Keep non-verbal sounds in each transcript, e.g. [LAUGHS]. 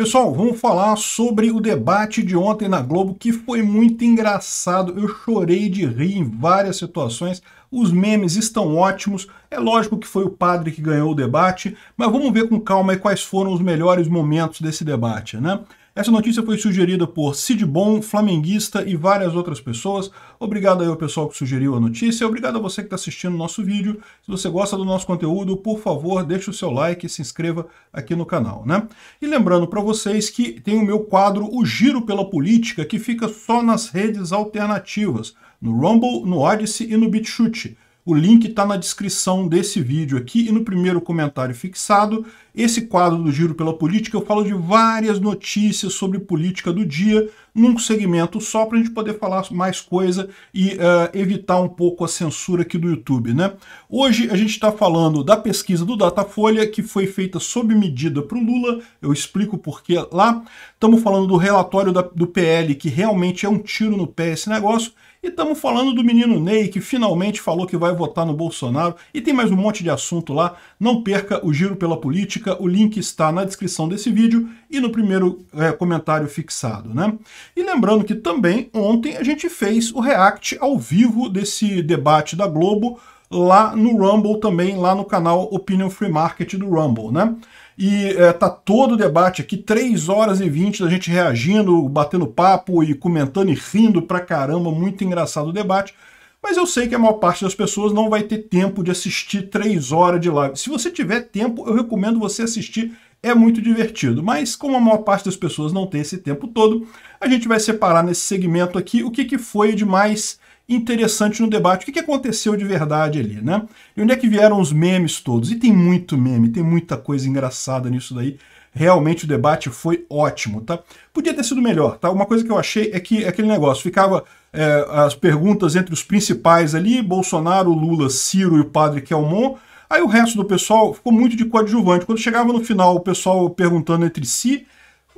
Pessoal, vamos falar sobre o debate de ontem na Globo, que foi muito engraçado. Eu chorei de rir em várias situações. Os memes estão ótimos. É lógico que foi o padre que ganhou o debate, mas vamos ver com calma quais foram os melhores momentos desse debate, né? Essa notícia foi sugerida por Cid Bom, Flamenguista e várias outras pessoas. Obrigado aí ao pessoal que sugeriu a notícia. Obrigado a você que está assistindo o nosso vídeo. Se você gosta do nosso conteúdo, por favor, deixe o seu like e se inscreva aqui no canal, né? E lembrando para vocês que tem o meu quadro O Giro pela Política, que fica só nas redes alternativas, no Rumble, no Odyssey e no BitChute. O link está na descrição desse vídeo aqui e no primeiro comentário fixado. Esse quadro do Giro pela Política eu falo de várias notícias sobre política do dia num segmento só para a gente poder falar mais coisa e uh, evitar um pouco a censura aqui do YouTube. Né? Hoje a gente está falando da pesquisa do Datafolha que foi feita sob medida para o Lula. Eu explico por que lá. Estamos falando do relatório da, do PL que realmente é um tiro no pé esse negócio e estamos falando do menino Ney, que finalmente falou que vai votar no Bolsonaro. E tem mais um monte de assunto lá. Não perca o Giro pela Política. O link está na descrição desse vídeo e no primeiro é, comentário fixado. Né? E lembrando que também ontem a gente fez o react ao vivo desse debate da Globo lá no Rumble também, lá no canal Opinion Free Market do Rumble, né? E é, tá todo o debate aqui, 3 horas e 20 da gente reagindo, batendo papo e comentando e rindo pra caramba, muito engraçado o debate. Mas eu sei que a maior parte das pessoas não vai ter tempo de assistir 3 horas de live. Se você tiver tempo, eu recomendo você assistir, é muito divertido. Mas como a maior parte das pessoas não tem esse tempo todo, a gente vai separar nesse segmento aqui o que, que foi de mais interessante no debate. O que, aconteceu de verdade ali, né? E onde é que vieram os memes todos? E tem muito meme, tem muita coisa engraçada nisso daí. Realmente o debate foi ótimo, tá? Podia ter sido melhor, tá? Uma coisa que eu achei é que aquele negócio ficava é, as perguntas entre os principais ali, Bolsonaro, Lula, Ciro e o padre Kelmon. Aí o resto do pessoal ficou muito de coadjuvante. Quando chegava no final, o pessoal perguntando entre si,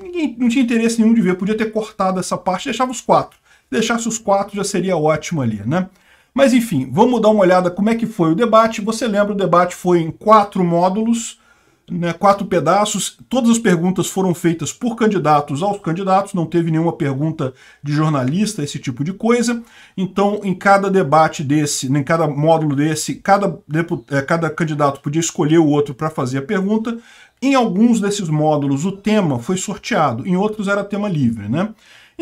ninguém não tinha interesse nenhum de ver, podia ter cortado essa parte, deixava os quatro deixasse os quatro já seria ótimo ali, né? Mas enfim, vamos dar uma olhada como é que foi o debate. Você lembra, o debate foi em quatro módulos, né, quatro pedaços. Todas as perguntas foram feitas por candidatos aos candidatos, não teve nenhuma pergunta de jornalista, esse tipo de coisa. Então, em cada debate desse, em cada módulo desse, cada, eh, cada candidato podia escolher o outro para fazer a pergunta. Em alguns desses módulos, o tema foi sorteado, em outros era tema livre, né?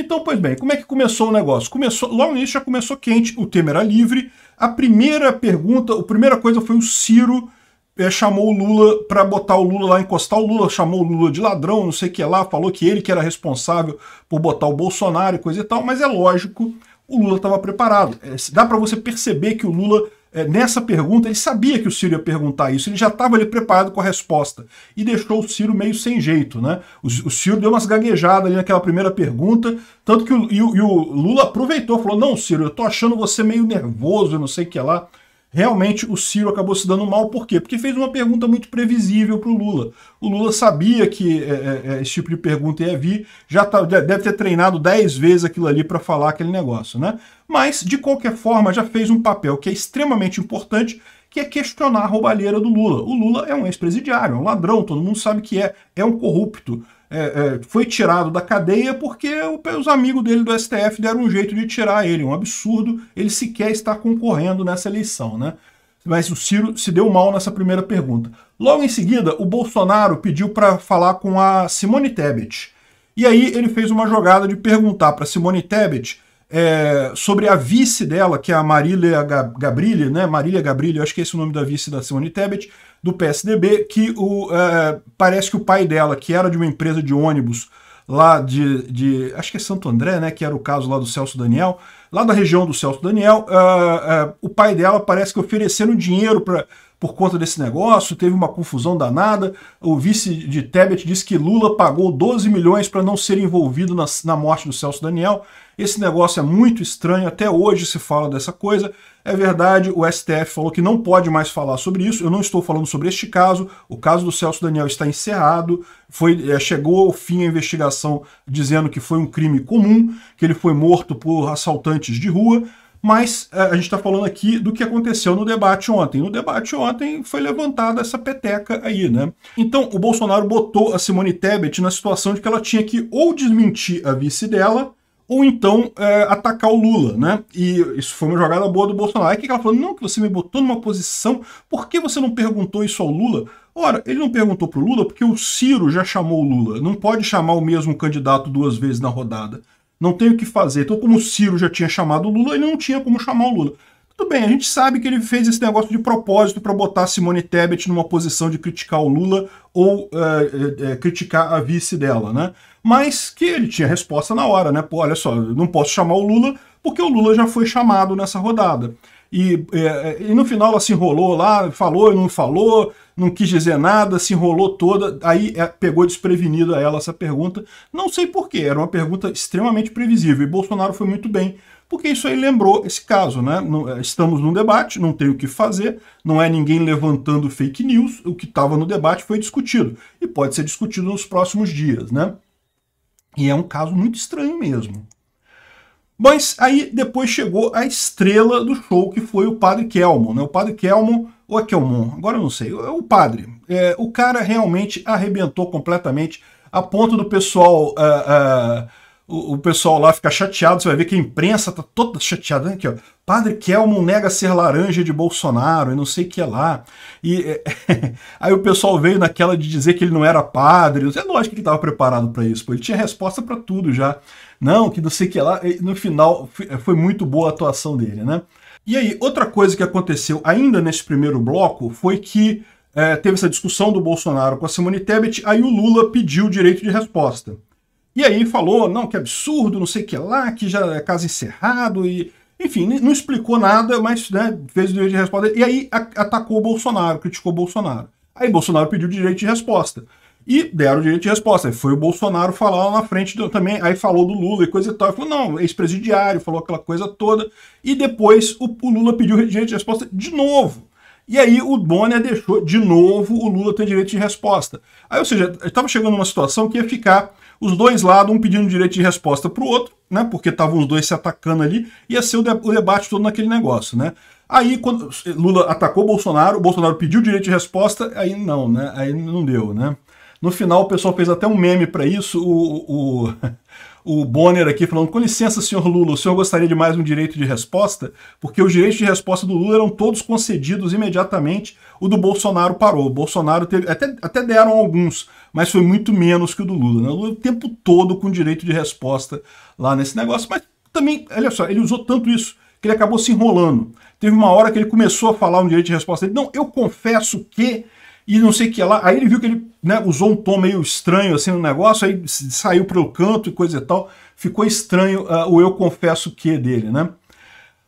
Então, pois bem, como é que começou o negócio? Começou, logo início já começou quente, o Temer era livre. A primeira pergunta, a primeira coisa foi o Ciro é, chamou o Lula para botar o Lula lá, encostar o Lula, chamou o Lula de ladrão, não sei o que lá, falou que ele que era responsável por botar o Bolsonaro e coisa e tal, mas é lógico, o Lula estava preparado. É, dá para você perceber que o Lula é, nessa pergunta, ele sabia que o Ciro ia perguntar isso, ele já estava ali preparado com a resposta e deixou o Ciro meio sem jeito, né? O, o Ciro deu umas gaguejadas ali naquela primeira pergunta, tanto que o, e o, e o Lula aproveitou, falou: Não, Ciro, eu tô achando você meio nervoso, eu não sei o que lá realmente o Ciro acabou se dando mal. Por quê? Porque fez uma pergunta muito previsível para o Lula. O Lula sabia que é, é, é, esse tipo de pergunta ia vir, já tá, deve ter treinado 10 vezes aquilo ali para falar aquele negócio, né? Mas, de qualquer forma, já fez um papel que é extremamente importante, que é questionar a roubalheira do Lula. O Lula é um ex-presidiário, é um ladrão, todo mundo sabe que é, é um corrupto é, é, foi tirado da cadeia porque os amigos dele do STF deram um jeito de tirar ele. Um absurdo ele sequer estar concorrendo nessa eleição, né? Mas o Ciro se deu mal nessa primeira pergunta. Logo em seguida, o Bolsonaro pediu para falar com a Simone Tebet. E aí ele fez uma jogada de perguntar para Simone Tebet é, sobre a vice dela, que é a Marília Gabrilli, né? Marília Gabrilli, acho que é esse o nome da vice da Simone Tebet do PSDB, que o, é, parece que o pai dela, que era de uma empresa de ônibus lá de, de, acho que é Santo André, né, que era o caso lá do Celso Daniel, lá da região do Celso Daniel, é, é, o pai dela parece que ofereceram dinheiro para por conta desse negócio, teve uma confusão danada, o vice de Tebet disse que Lula pagou 12 milhões para não ser envolvido na, na morte do Celso Daniel, esse negócio é muito estranho, até hoje se fala dessa coisa. É verdade, o STF falou que não pode mais falar sobre isso. Eu não estou falando sobre este caso. O caso do Celso Daniel está encerrado. Foi, é, chegou ao fim a investigação dizendo que foi um crime comum, que ele foi morto por assaltantes de rua. Mas é, a gente está falando aqui do que aconteceu no debate ontem. No debate ontem foi levantada essa peteca aí, né? Então o Bolsonaro botou a Simone Tebet na situação de que ela tinha que ou desmentir a vice dela ou então é, atacar o Lula, né? E isso foi uma jogada boa do Bolsonaro. Aí o que ela falou? Não, que você me botou numa posição, por que você não perguntou isso ao Lula? Ora, ele não perguntou pro Lula porque o Ciro já chamou o Lula. Não pode chamar o mesmo candidato duas vezes na rodada. Não tem o que fazer. Então, como o Ciro já tinha chamado o Lula, ele não tinha como chamar o Lula. Tudo bem, a gente sabe que ele fez esse negócio de propósito para botar Simone Tebet numa posição de criticar o Lula ou é, é, criticar a vice dela, né? Mas que ele tinha resposta na hora, né? Pô, olha só, não posso chamar o Lula porque o Lula já foi chamado nessa rodada. E, é, e, no final ela se enrolou lá, falou e não falou, não quis dizer nada, se enrolou toda, aí é, pegou desprevenida ela essa pergunta. Não sei porquê, era uma pergunta extremamente previsível e Bolsonaro foi muito bem, porque isso aí lembrou esse caso, né? É, estamos num debate, não tem o que fazer, não é ninguém levantando fake news, o que estava no debate foi discutido e pode ser discutido nos próximos dias, né? E é um caso muito estranho mesmo. Mas aí depois chegou a estrela do show, que foi o padre Kelmon. Né? O padre Kelmon, ou é Kelmon, agora eu não sei, é o padre. É, o cara realmente arrebentou completamente, a ponto do pessoal... Uh, uh, o, pessoal lá fica chateado, você vai ver que a imprensa tá toda chateada. Né, aqui, ó. Padre Kelmon nega ser laranja de Bolsonaro e não sei o que lá. E é, [LAUGHS] aí o pessoal veio naquela de dizer que ele não era padre. É lógico que ele estava preparado para isso, pô. ele tinha resposta para tudo já. Não, que não sei o que lá. E no final é, foi muito boa a atuação dele, né? E aí, outra coisa que aconteceu ainda nesse primeiro bloco foi que é, teve essa discussão do Bolsonaro com a Simone Tebet, aí o Lula pediu direito de resposta. E aí falou, não, que absurdo, não sei o que lá, que já é caso encerrado, e enfim, não explicou nada, mas né, fez o direito de resposta. E aí atacou o Bolsonaro, criticou o Bolsonaro. Aí Bolsonaro pediu direito de resposta. E deram direito de resposta. Aí foi o Bolsonaro falar lá na frente do, também, aí falou do Lula e coisa e tal. Falou, não, ex-presidiário, falou aquela coisa toda. E depois o, o Lula pediu direito de resposta de novo. E aí o Bonner deixou de novo o Lula ter direito de resposta. Aí, ou seja, estava chegando numa situação que ia ficar os dois lados, um pedindo direito de resposta para o outro, né? Porque estavam os dois se atacando ali, ia ser o, de o debate todo naquele negócio, né? Aí, quando Lula atacou Bolsonaro, Bolsonaro pediu direito de resposta, aí não, né? Aí não deu, né? No final, o pessoal fez até um meme para isso. O, o, o Bonner aqui falando: com licença, senhor Lula, o senhor gostaria de mais um direito de resposta? Porque os direitos de resposta do Lula eram todos concedidos imediatamente, o do Bolsonaro parou. O Bolsonaro teve, até, até deram alguns, mas foi muito menos que o do Lula. Né? O Lula o tempo todo com direito de resposta lá nesse negócio, mas também, olha só, ele usou tanto isso que ele acabou se enrolando. Teve uma hora que ele começou a falar um direito de resposta dele. Não, eu confesso que e não sei o que lá. Aí ele viu que ele né, usou um tom meio estranho assim no negócio, aí saiu pro canto e coisa e tal. Ficou estranho uh, o Eu Confesso Que é dele, né?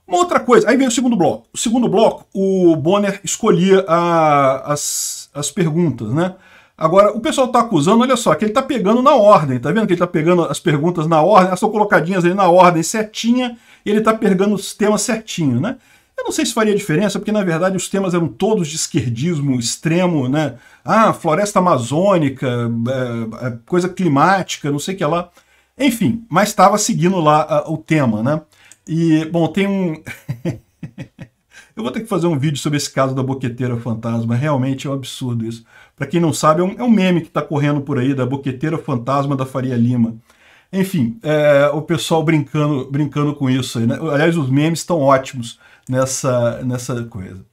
Uma outra coisa, aí vem o segundo bloco. O segundo bloco, o Bonner escolhia a, as, as perguntas, né? Agora, o pessoal está acusando, olha só, que ele está pegando na ordem, tá vendo que ele está pegando as perguntas na ordem, elas ah, são colocadinhas ali na ordem certinha, ele está pegando os temas certinho, né? Eu não sei se faria diferença, porque na verdade os temas eram todos de esquerdismo extremo, né? Ah, floresta amazônica, é, é coisa climática, não sei o que lá. Enfim, mas estava seguindo lá a, o tema, né? E, bom, tem um. [LAUGHS] Eu vou ter que fazer um vídeo sobre esse caso da boqueteira fantasma. Realmente é um absurdo isso. Para quem não sabe, é um, é um meme que está correndo por aí da boqueteira fantasma da Faria Lima. Enfim, é, o pessoal brincando, brincando com isso aí. Né? Aliás, os memes estão ótimos nessa, nessa coisa.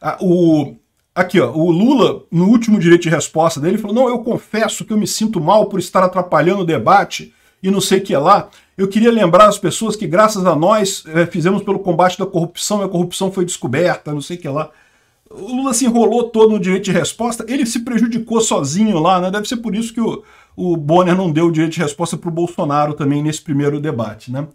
Ah, o, aqui, ó, o Lula, no último direito de resposta dele, falou: não, eu confesso que eu me sinto mal por estar atrapalhando o debate e não sei o que lá. Eu queria lembrar as pessoas que, graças a nós, é, fizemos pelo combate da corrupção, e a corrupção foi descoberta, não sei o que lá. O Lula se enrolou todo no direito de resposta, ele se prejudicou sozinho lá, né? Deve ser por isso que o, o Bonner não deu direito de resposta para o Bolsonaro também nesse primeiro debate, né?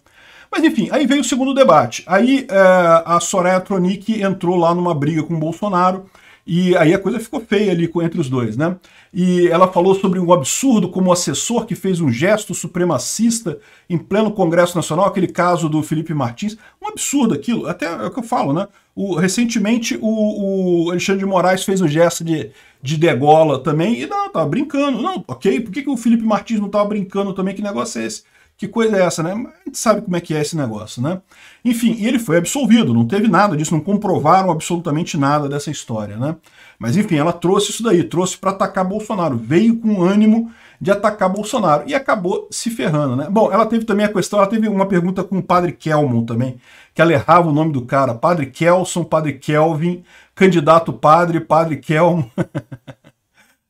Mas enfim, aí veio o segundo debate. Aí é, a Soraya Tronic entrou lá numa briga com o Bolsonaro e aí a coisa ficou feia ali entre os dois, né? E ela falou sobre um absurdo como o assessor que fez um gesto supremacista em pleno Congresso Nacional, aquele caso do Felipe Martins. Um absurdo aquilo, até é o que eu falo, né? O, recentemente o, o, Alexandre de Moraes fez um gesto de, de degola também, e não, tava brincando. Não, ok, por que, que o Felipe Martins não tava brincando também? Que negócio é esse? Que coisa é essa, né? A gente sabe como é que é esse negócio, né? Enfim, e ele foi absolvido, não teve nada disso, não comprovaram absolutamente nada dessa história, né? Mas enfim, ela trouxe isso daí, trouxe para atacar Bolsonaro, veio com ânimo de atacar Bolsonaro e acabou se ferrando, né? Bom, ela teve também a questão, ela teve uma pergunta com o padre Kelmon também, que ela errava o nome do cara, padre Kelson, padre Kelvin, candidato padre, padre Kelmon. [LAUGHS]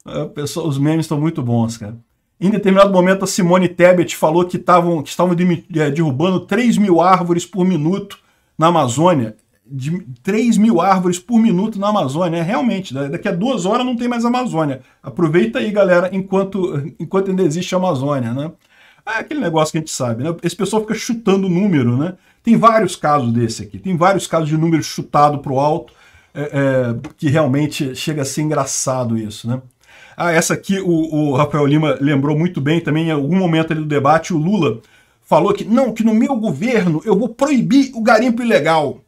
É, pessoal, os memes estão muito bons, cara. Em determinado momento, a Simone Tebet falou que, que estavam é, derrubando 3 mil árvores por minuto na Amazônia. De 3 mil árvores por minuto na Amazônia. É, realmente, daqui a duas horas não tem mais Amazônia. Aproveita aí, galera, enquanto, enquanto ainda existe a Amazônia, né? É aquele negócio que a gente sabe, né? Esse pessoal fica chutando número, né? Tem vários casos desse aqui. Tem vários casos de número chutado para o alto, é, é, que realmente chega a ser engraçado isso, né? Ah, essa aqui o, o Rafael Lima lembrou muito bem também, em algum momento ali do debate, o Lula falou que não, que no meu governo eu vou proibir o garimpo ilegal.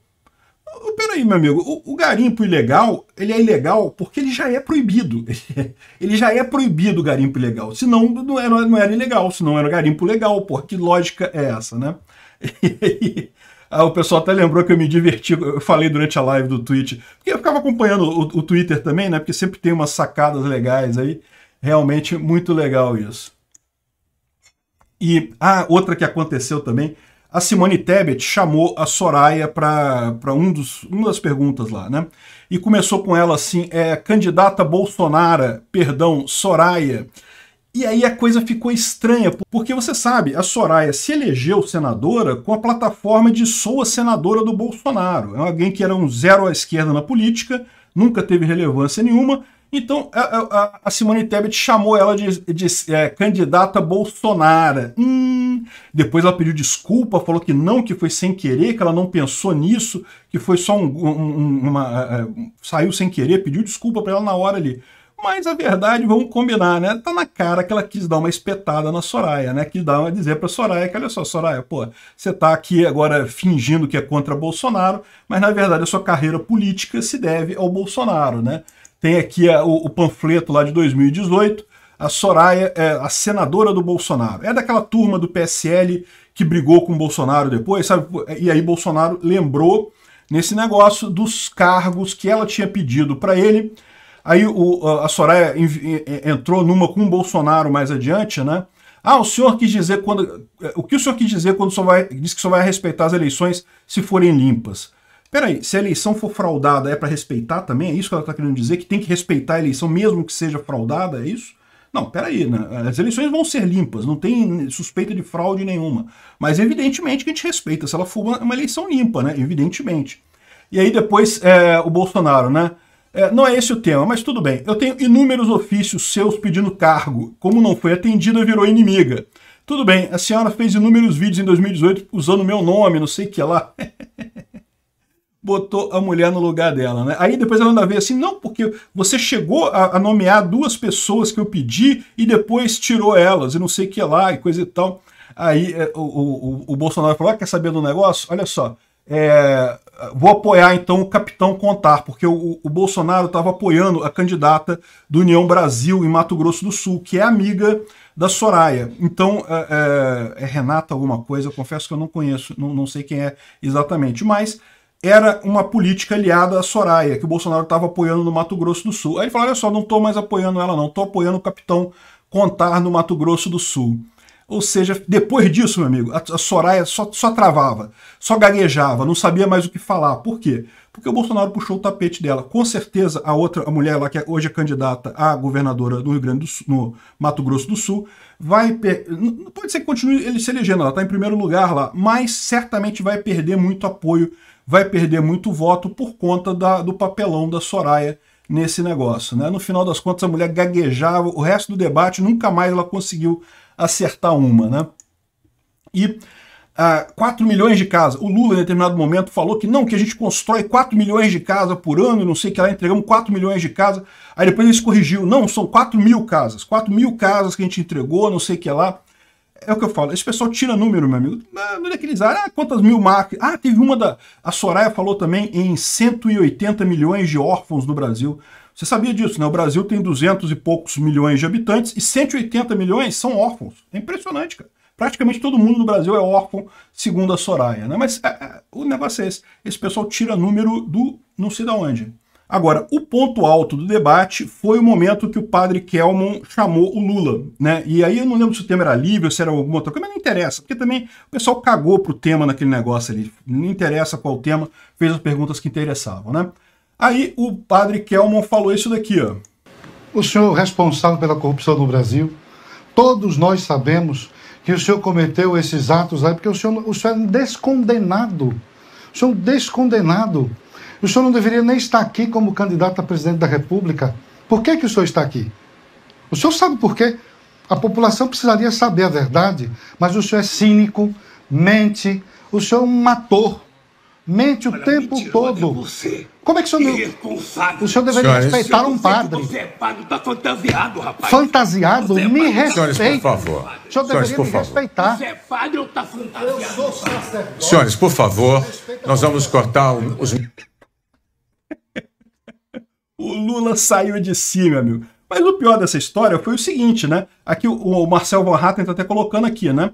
Peraí, meu amigo, o, o garimpo ilegal, ele é ilegal porque ele já é proibido. [LAUGHS] Ele já é proibido o garimpo ilegal. Senão não era, não era ilegal, senão era garimpo legal, pô. Que lógica é essa, né? [LAUGHS] E, ah, o pessoal até lembrou que eu me diverti, eu falei durante a live do Twitch, porque eu ficava acompanhando o, o Twitter também, né? Porque sempre tem umas sacadas legais aí. Realmente muito legal isso. E a ah, outra que aconteceu também, a Simone Tebet chamou a Soraya para um dos, uma das perguntas lá, né? E começou com ela assim, é, candidata Bolsonaro, perdão, Soraya, e aí a coisa ficou estranha, porque você sabe, a Soraya se elegeu senadora com a plataforma de Sou a Senadora do Bolsonaro. É alguém que era um zero à esquerda na política, nunca teve relevância nenhuma. Então a, a, a Simone Tebet chamou ela de, de é, candidata Bolsonaro. Hum. Depois ela pediu desculpa, falou que não, que foi sem querer, que ela não pensou nisso, que foi só um, um, uma. Uh, saiu sem querer, pediu desculpa para ela na hora ali. Mas a verdade, vamos combinar, né? Tá na cara que ela quis dar uma espetada na Soraya, né? Quis dar uma dizer pra Soraya que, olha só, Soraya, pô, você tá aqui agora fingindo que é contra Bolsonaro, mas na verdade a sua carreira política se deve ao Bolsonaro, né? Tem aqui a, o, o, panfleto lá de 2018, a Soraya é a senadora do Bolsonaro. É daquela turma do PSL que brigou com o Bolsonaro depois, sabe? E aí Bolsonaro lembrou nesse negócio dos cargos que ela tinha pedido para ele Aí o, a Soraya entrou numa com o Bolsonaro mais adiante, né? Ah, o senhor quis dizer quando. É, o que o senhor quis dizer quando só vai, diz que só vai respeitar as eleições se forem limpas? Peraí, se a eleição for fraudada, é para respeitar também? É isso que ela está querendo dizer? Que tem que respeitar a eleição mesmo que seja fraudada? É isso? Não, peraí, né? as eleições vão ser limpas, não tem suspeita de fraude nenhuma. Mas evidentemente que a gente respeita, se ela for uma, uma eleição limpa, né? Evidentemente. E aí depois é, o Bolsonaro, né? É, não é esse o tema, mas tudo bem. Eu tenho inúmeros ofícios seus pedindo cargo. Como não foi atendida, virou inimiga. Tudo bem, a senhora fez inúmeros vídeos em 2018 usando meu nome, não sei o que lá. [LAUGHS] Botou a mulher no lugar dela, né? Aí depois ela a ver assim, não, porque você chegou a, a nomear duas pessoas que eu pedi e depois tirou elas e não sei o que lá e coisa e tal. Aí é, o, o, o Bolsonaro falou, ah, quer saber do negócio? Olha só, é, vou apoiar então o capitão Contar, porque o, o Bolsonaro estava apoiando a candidata do União Brasil em Mato Grosso do Sul, que é amiga da Soraya. Então, é, é, é Renata alguma coisa, confesso que eu não conheço, não, não sei quem é exatamente, mas era uma política aliada à Soraya, que o Bolsonaro estava apoiando no Mato Grosso do Sul. Aí ele falou, olha só, não estou mais apoiando ela não, estou apoiando o capitão Contar no Mato Grosso do Sul. Ou seja, depois disso, meu amigo, a Soraya só, só travava, só gaguejava, não sabia mais o que falar. Por quê? Porque o Bolsonaro puxou o tapete dela. Com certeza, a outra a mulher lá, que é hoje é candidata a governadora do Rio Grande do Sul, no Mato Grosso do Sul, vai. não Pode ser que continue ele se elegendo, ela está em primeiro lugar lá, mas certamente vai perder muito apoio, vai perder muito voto por conta da, do papelão da Soraya nesse negócio. Né? No final das contas, a mulher gaguejava, o resto do debate nunca mais ela conseguiu acertar uma, né? E ah, 4 milhões de casas. O Lula, em determinado momento, falou que não, que a gente constrói 4 milhões de casas por ano, não sei que lá, entregamos 4 milhões de casas. Aí depois ele se corrigiu, não, são 4 mil casas, 4 mil casas que a gente entregou, não sei que lá. É o que eu falo, esse pessoal tira número, meu amigo. Não é que eles ah, quantas mil marcas. Ah, teve uma da. A Soraya falou também em 180 milhões de órfãos no Brasil. Você sabia disso, né? O Brasil tem 200 e poucos milhões de habitantes e 180 milhões são órfãos. É impressionante, cara. Praticamente todo mundo no Brasil é órfão, segundo a Soraya, né? Mas é, é, o negócio é esse. Esse pessoal tira número do não sei de onde. Agora, o ponto alto do debate foi o momento que o padre Kelmon chamou o Lula, né? E aí eu não lembro se o tema era livre ou se era alguma outra coisa, mas não interessa, porque também o pessoal cagou pro tema naquele negócio ali. Não interessa qual tema, fez as perguntas que interessavam, né? Aí o padre Kelmon falou isso daqui, ó. O senhor responsável pela corrupção no Brasil, todos nós sabemos que o senhor cometeu esses atos aí, porque o senhor, o senhor é descondenado. O senhor é descondenado. O senhor não deveria nem estar aqui como candidato a presidente da República. Por que, que o senhor está aqui? O senhor sabe por quê? A população precisaria saber a verdade, mas o senhor é cínico, mente, o senhor é um mator, mente o Olha, tempo todo. É você. Como é que o senhor. Irresponsável. O senhor deveria senhores, respeitar um padre. Você é padre, tá fantasiado, rapaz. Fantasiado? É me respeite, respeita. Senhores, por favor. O senhor senhores, deveria me favor. respeitar. Você é padre ou tá fantasiado? Eu sou sacerdote. Senhores, por favor, nós vamos cortar os. O Lula saiu de si, meu amigo. Mas o pior dessa história foi o seguinte, né? Aqui o, Marcel Van Hatten tá até colocando aqui, né?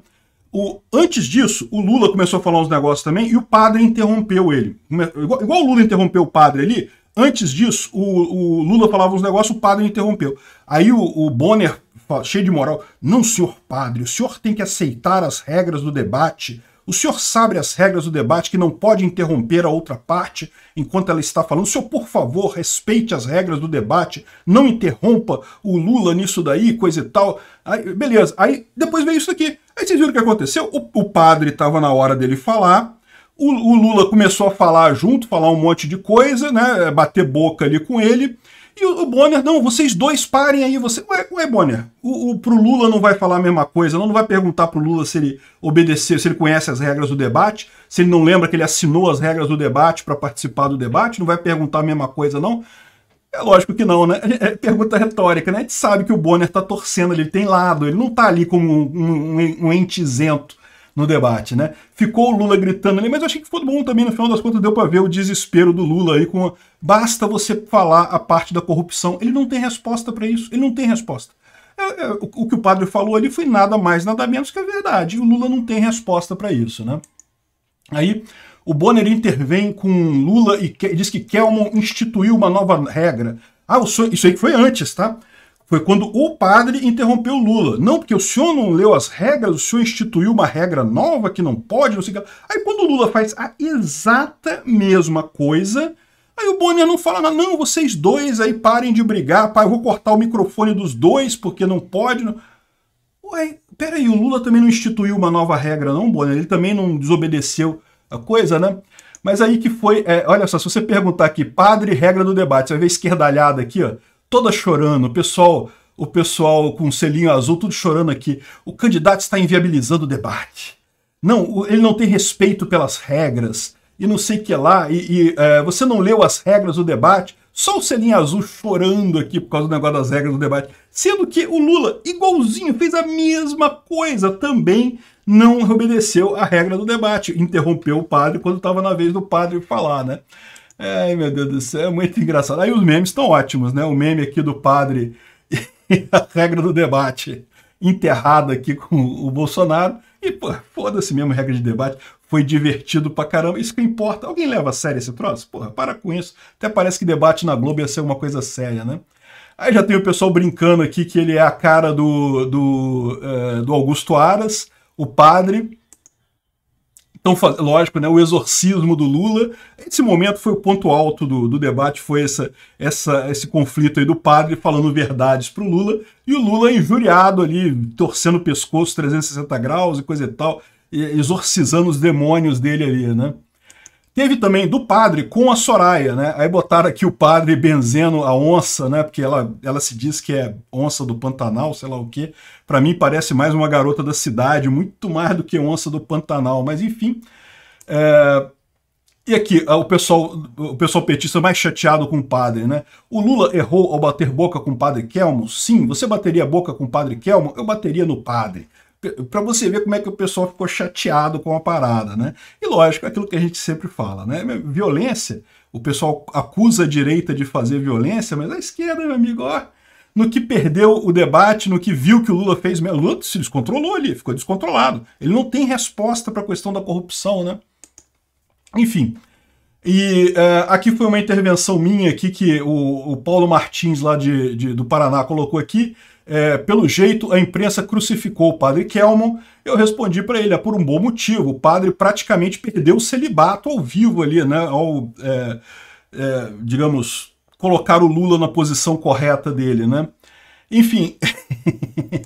O, antes disso, o Lula começou a falar uns negócios também e o padre interrompeu ele. Igual, igual o Lula interrompeu o padre ali, antes disso, o, o Lula falava uns negócios, o padre interrompeu. Aí o, o Bonner, cheio de moral, não, senhor padre, o senhor tem que aceitar as regras do debate o senhor sabe as regras do debate que não pode interromper a outra parte enquanto ela está falando. O senhor, por favor, respeite as regras do debate, não interrompa o Lula nisso daí, coisa e tal. Aí, beleza, aí depois veio isso aqui. Aí vocês viram o que aconteceu? O, o padre estava na hora dele falar, o, o Lula começou a falar junto, falar um monte de coisa, né? Bater boca ali com ele. E o, o Bonner, não, vocês dois parem aí, você. Ué, ué Bonner, o, o, pro Lula não vai falar a mesma coisa, não, não vai perguntar pro Lula se ele obedeceu, se ele conhece as regras do debate, se ele não lembra que ele assinou as regras do debate para participar do debate, não vai perguntar a mesma coisa, não. É lógico que não, né? É, é pergunta retórica, né? A gente sabe que o Bonner tá torcendo, ele tem lado, ele não tá ali como um, um, um ente isento no debate, né? Ficou o Lula gritando ali, mas eu achei que ficou bom também, no final das contas deu para ver o desespero do Lula aí com a... basta você falar a parte da corrupção, ele não tem resposta para isso, ele não tem resposta. É, é, o, o que o padre falou ali foi nada mais, nada menos que a verdade. O Lula não tem resposta para isso, né? Aí o Bonner intervém com Lula e que, diz que Kelmon instituiu uma nova regra. Ah, isso aí que foi antes, tá? foi quando o padre interrompeu Lula. Não, porque o senhor não leu as regras, o senhor instituiu uma regra nova que não pode, não sei o que. Aí quando o Lula faz a exata mesma coisa, aí o Bonner não fala nada. Não, vocês dois aí parem de brigar, pai, eu vou cortar o microfone dos dois porque não pode. Não... Ué, peraí, o Lula também não instituiu uma nova regra não, Bonner? Ele também não desobedeceu a coisa, né? Mas aí que foi, é, olha só, se você perguntar aqui, padre, regra do debate, você vai ver esquerdalhada aqui, ó toda chorando, o pessoal, o pessoal com o selinho azul, tudo chorando aqui. O candidato está inviabilizando o debate. Não, ele não tem respeito pelas regras e não sei que lá. E, e é, você não leu as regras do debate? Só o selinho azul chorando aqui por causa do negócio das regras do debate. Sendo que o Lula, igualzinho, fez a mesma coisa também, não obedeceu a regra do debate. Interrompeu o padre quando estava na vez do padre falar, né? Ai, meu Deus do céu, é muito engraçado. Aí os memes estão ótimos, né? O meme aqui do padre e [LAUGHS] a regra do debate enterrada aqui com o Bolsonaro. E, pô, foda-se mesmo regra de debate. Foi divertido pra caramba. Isso que importa. Alguém leva a sério esse troço? Porra, para com isso. Até parece que debate na Globo ia ser uma coisa séria, né? Aí já tem o pessoal brincando aqui que ele é a cara do, do, uh, do Augusto Aras, o padre. Então, lógico, né, o exorcismo do Lula. Esse momento foi o ponto alto do, do debate, foi essa, essa, esse conflito aí do padre falando verdades para o Lula, e o Lula injuriado ali, torcendo o pescoço 360 graus e coisa e tal, exorcizando os demônios dele ali, né? Teve também do padre com a Soraya, né? Aí botaram aqui o padre benzendo a onça, né? Porque ela, ela se diz que é onça do Pantanal, sei lá o quê. Para mim parece mais uma garota da cidade, muito mais do que onça do Pantanal. Mas enfim. É... E aqui, ah, o pessoal, o pessoal petista mais chateado com o padre, né? O Lula errou ao bater boca com o padre Kelmo? Sim, você bateria boca com o padre Kelmo? Eu bateria no padre para você ver como é que o pessoal ficou chateado com a parada, né? E lógico, é aquilo que a gente sempre fala, né? Violência, o pessoal acusa a direita de fazer violência, mas a esquerda, meu amigo, ó, no que perdeu o debate, no que viu que o Lula fez, o Lula se descontrolou ali, ficou descontrolado. Ele não tem resposta para a questão da corrupção, né? Enfim, e uh, aqui foi uma intervenção minha aqui que o, o Paulo Martins lá de, de, do Paraná colocou aqui, é, pelo jeito, a imprensa crucificou o padre Kelmon. Eu respondi para ele, é por um bom motivo. O padre praticamente perdeu o celibato ao vivo ali, né? Ao, é, é, digamos, colocar o Lula na posição correta dele, né? Enfim,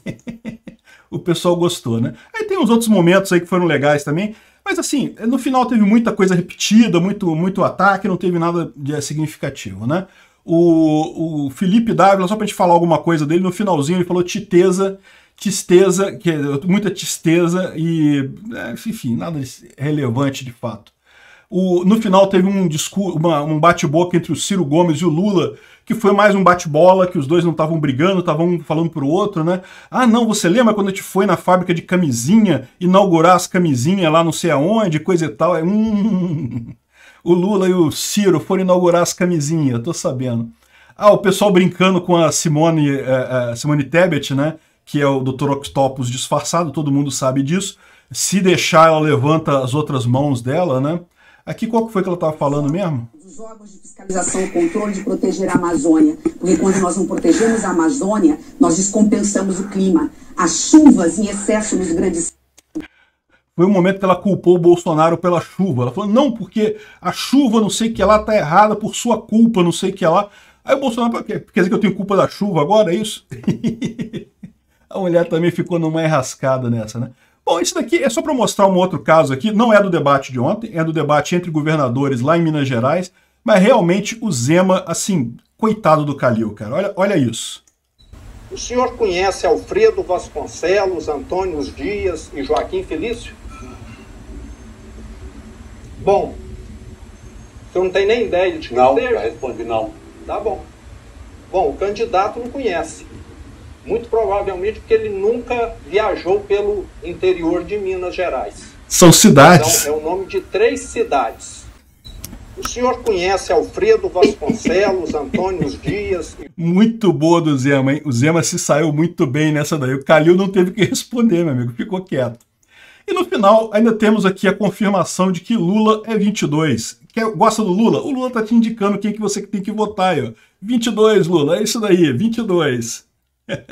[LAUGHS] o pessoal gostou, né? Aí tem uns outros momentos aí que foram legais também. Mas assim, no final teve muita coisa repetida, muito, muito ataque, não teve nada de significativo, né? O, o Felipe Dávila, só para a gente falar alguma coisa dele, no finalzinho ele falou titeza, tristeza, que é muita tristeza e, é, enfim, nada relevante de fato. O, no final teve um discurso, um bate-boca entre o Ciro Gomes e o Lula, que foi mais um bate-bola, que os dois não estavam brigando, estavam falando pro outro, né? Ah, não, você lembra quando a gente foi na fábrica de camisinha, inaugurar as camisinhas lá não sei aonde, coisa e tal? É um... O Lula e o Ciro foram inaugurar as camisinhas, tô sabendo. Ah, o pessoal brincando com a Simone, uh, Simone Tebet, né? Que é o Dr. Octopus disfarçado, todo mundo sabe disso. Se deixar, ela levanta as outras mãos dela, né? Aqui, qual que foi que ela estava falando mesmo? Os órgãos de fiscalização e controle de proteger a Amazônia. Porque quando nós não protegemos a Amazônia, nós descompensamos o clima. As chuvas em excesso nos grandes foi um momento que ela culpou o Bolsonaro pela chuva. Ela falou, não, porque a chuva, não sei o que lá, tá errada por sua culpa, não sei o que lá. Aí o Bolsonaro, quer dizer que eu tenho culpa da chuva agora, é isso? [LAUGHS] a mulher também ficou numa enrascada nessa, né? Bom, isso daqui é só para mostrar um outro caso aqui, não é do debate de ontem, é do debate entre governadores lá em Minas Gerais, mas realmente o Zema, assim, coitado do Calil, cara. Olha, olha isso. O senhor conhece Alfredo Vasconcelos, Antônio Dias e Joaquim Felício? bom. Você não tem nem ideia de que não, seja? Não, respondi não. Tá bom. Bom, o candidato não conhece. Muito provavelmente porque ele nunca viajou pelo interior de Minas Gerais. São cidades. Então, é o nome de três cidades. O senhor conhece Alfredo Vasconcelos, Antônio Dias. Muito boa do Zema, hein? O Zema se saiu muito bem nessa daí. O Calil não teve que responder, meu amigo. Ficou quieto. E no final, ainda temos aqui a confirmação de que Lula é 22. Quer, gosta do Lula? O Lula tá te indicando quem que você tem que votar aí, ó. 22, Lula, é isso daí, 22. [LAUGHS]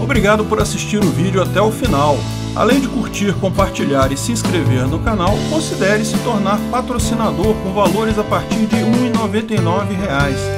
Obrigado por assistir o vídeo até o final. Além de curtir, compartilhar e se inscrever no canal, considere se tornar patrocinador com valores a partir de R$ 1,99